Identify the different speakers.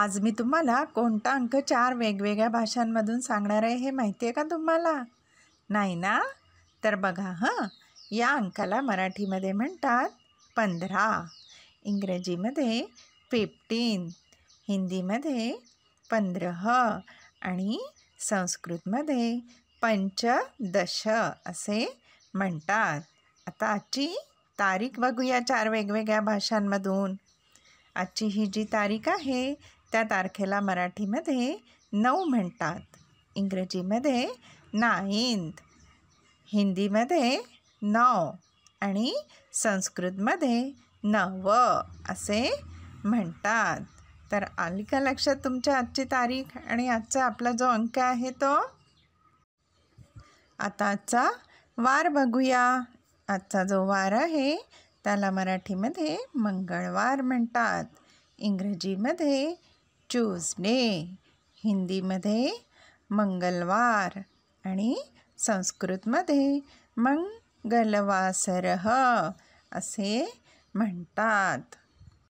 Speaker 1: आज मी तुम्हाला कोणता अंक चार वेगवेगळ्या भाषांमधून सांगणार आहे हे माहिती आहे का तुम्हाला नाही ना तर बघा हां या अंकाला मराठीमध्ये म्हणतात पंधरा इंग्रजीमध्ये फिफ्टीन हिंदीमध्ये पंधरह आणि संस्कृतमध्ये पंचदश असे म्हणतात आता आजची तारीख बघूया चार वेगवेगळ्या भाषांमधून आजची ही जी तारीख आहे त्या तारखेला मराठीमध्ये नऊ म्हणतात इंग्रजीमध्ये नाईंद हिंदीमध्ये नऊ आणि संस्कृतमध्ये नव असे म्हणतात तर आली का लक्षात तुमच्या आजची तारीख आणि आजचा आपला जो अंक आहे तो आता आजचा वार बघूया आजचा जो वार आहे त्याला मराठीमध्ये मंगळवार म्हणतात इंग्रजीमध्ये ट्यूजडे हिंदीमध्ये मंगलवार आणि संस्कृतमध्ये मंगलवासरह असे म्हणतात